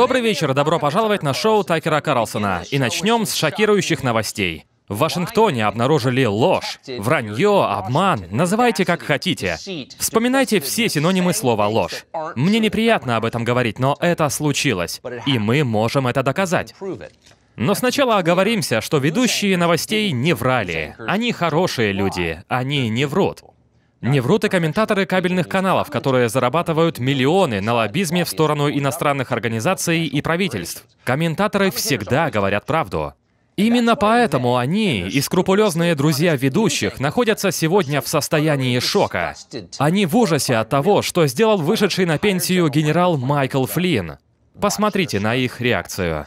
Добрый вечер, добро пожаловать на шоу Такера Карлсона. И начнем с шокирующих новостей. В Вашингтоне обнаружили ложь, вранье, обман, называйте как хотите. Вспоминайте все синонимы слова «ложь». Мне неприятно об этом говорить, но это случилось, и мы можем это доказать. Но сначала оговоримся, что ведущие новостей не врали. Они хорошие люди, они не врут. Не Неврут и комментаторы кабельных каналов, которые зарабатывают миллионы на лоббизме в сторону иностранных организаций и правительств. Комментаторы всегда говорят правду. Именно поэтому они и скрупулезные друзья ведущих находятся сегодня в состоянии шока. Они в ужасе от того, что сделал вышедший на пенсию генерал Майкл Флинн. Посмотрите на их реакцию.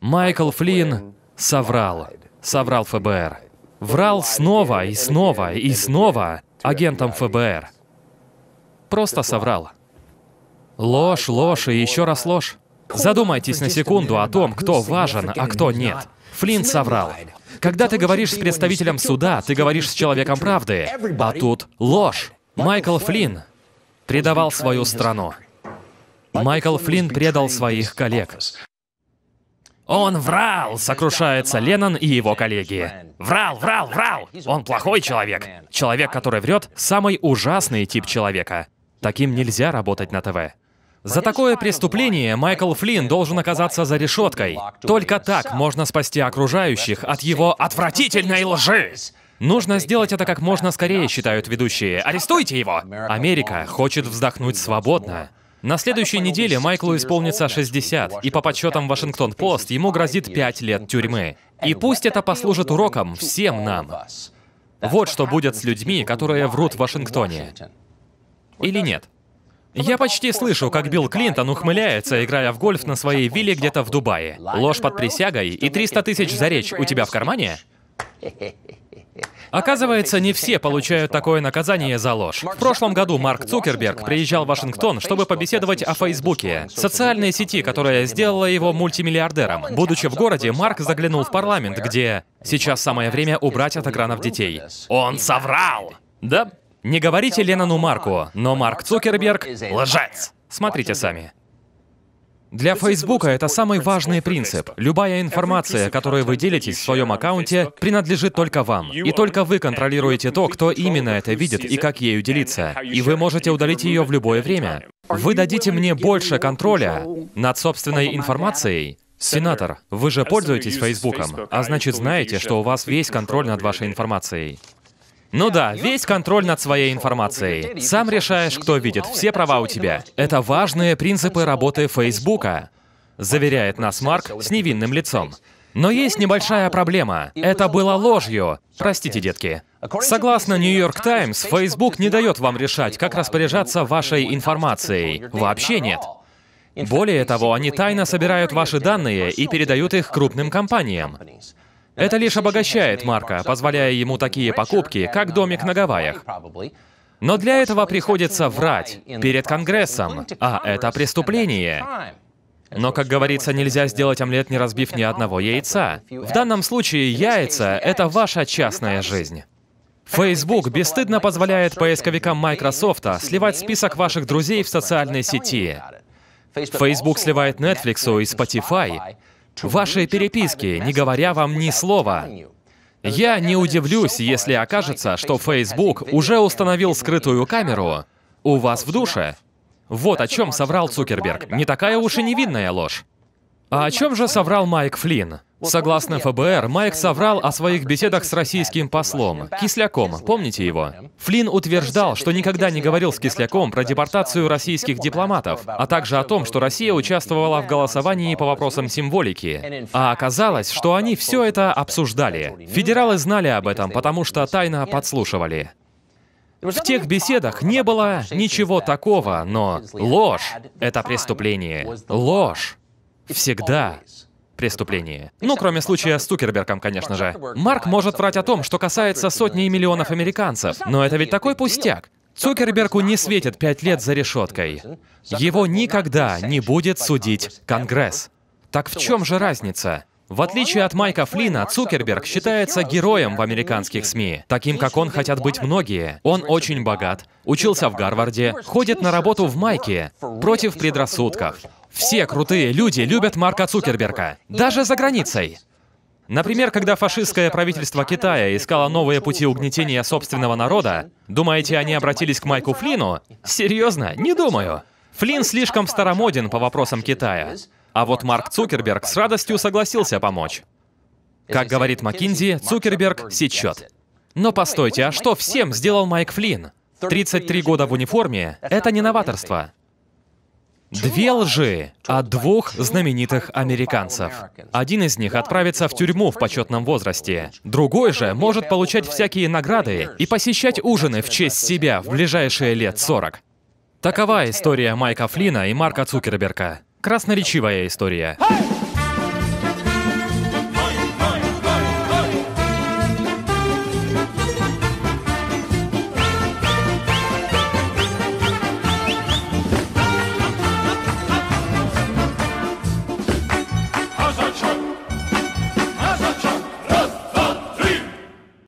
Майкл Флинн соврал. Соврал ФБР. Врал снова и снова и снова агентом ФБР. Просто соврал. Ложь, ложь и еще раз ложь. Задумайтесь на секунду о том, кто важен, а кто нет. Флинн соврал. Когда ты говоришь с представителем суда, ты говоришь с человеком правды, а тут ложь. Майкл Флинн предавал свою страну. Майкл Флинн предал своих коллег. Он врал, сокрушается Леннон и его коллеги. Врал, врал, врал! Он плохой человек. Человек, который врет, самый ужасный тип человека. Таким нельзя работать на ТВ. За такое преступление Майкл Флинн должен оказаться за решеткой. Только так можно спасти окружающих от его отвратительной лжи. Нужно сделать это как можно скорее, считают ведущие. Арестуйте его! Америка хочет вздохнуть свободно. На следующей неделе Майклу исполнится 60, и по подсчетам Вашингтон-Пост ему грозит 5 лет тюрьмы. И пусть это послужит уроком всем нам. Вот что будет с людьми, которые врут в Вашингтоне. Или нет? Я почти слышу, как Билл Клинтон ухмыляется, играя в гольф на своей вилле где-то в Дубае. Ложь под присягой и 300 тысяч за речь у тебя в кармане? Оказывается, не все получают такое наказание за ложь. В прошлом году Марк Цукерберг приезжал в Вашингтон, чтобы побеседовать о Фейсбуке, социальной сети, которая сделала его мультимиллиардером. Будучи в городе, Марк заглянул в парламент, где сейчас самое время убрать от экранов детей. Он соврал! Да? Не говорите Леннону Марку, но Марк Цукерберг — лжец! Смотрите сами. Для Facebook это самый важный принцип. Любая информация, которую вы делитесь в своем аккаунте, принадлежит только вам. И только вы контролируете то, кто именно это видит и как ею делиться. И вы можете удалить ее в любое время. Вы дадите мне больше контроля над собственной oh информацией, Сенатор, вы же пользуетесь Фейсбуком, а значит знаете, что у вас весь контроль над вашей информацией. Ну да, весь контроль над своей информацией. Сам решаешь, кто видит, все права у тебя. Это важные принципы работы Фейсбука, заверяет нас Марк с невинным лицом. Но есть небольшая проблема. Это было ложью. Простите, детки. Согласно New York Times, Facebook не дает вам решать, как распоряжаться вашей информацией. Вообще нет. Более того, они тайно собирают ваши данные и передают их крупным компаниям. Это лишь обогащает Марка, позволяя ему такие покупки, как домик на Гавайях. Но для этого приходится врать перед Конгрессом, а это преступление. Но, как говорится, нельзя сделать омлет, не разбив ни одного яйца. В данном случае яйца — это ваша частная жизнь. Facebook бесстыдно позволяет поисковикам Microsoft сливать список ваших друзей в социальной сети. Facebook сливает Netflix и Spotify, вашей переписке, не говоря вам ни слова. Я не удивлюсь, если окажется, что Facebook уже установил скрытую камеру у вас в душе. Вот о чем соврал Цукерберг. Не такая уж и невинная ложь. А о чем же соврал Майк Флинн? Согласно ФБР, Майк соврал о своих беседах с российским послом, Кисляком, помните его? Флинн утверждал, что никогда не говорил с Кисляком про депортацию российских дипломатов, а также о том, что Россия участвовала в голосовании по вопросам символики. А оказалось, что они все это обсуждали. Федералы знали об этом, потому что тайно подслушивали. В тех беседах не было ничего такого, но ложь — это преступление. Ложь всегда преступление. Ну, кроме случая с Цукербергом, конечно же. Марк может врать о том, что касается сотни миллионов американцев, но это ведь такой пустяк. Цукербергу не светит пять лет за решеткой. Его никогда не будет судить Конгресс. Так в чем же разница? В отличие от Майка Флина, Цукерберг считается героем в американских СМИ, таким, как он хотят быть многие. Он очень богат, учился в Гарварде, ходит на работу в майке, против предрассудков. Все крутые люди любят Марка Цукерберга, даже за границей. Например, когда фашистское правительство Китая искало новые пути угнетения собственного народа, думаете, они обратились к Майку Флину? Серьезно, не думаю. Флин слишком старомоден по вопросам Китая. А вот Марк Цукерберг с радостью согласился помочь. Как говорит Маккинзи, Цукерберг сечет. Но постойте, а что всем сделал Майк Флин? 33 года в униформе — это не новаторство. Две лжи от двух знаменитых американцев. Один из них отправится в тюрьму в почетном возрасте. Другой же может получать всякие награды и посещать ужины в честь себя в ближайшие лет 40. Такова история Майка Флина и Марка Цукерберга. Красноречивая история. Hey!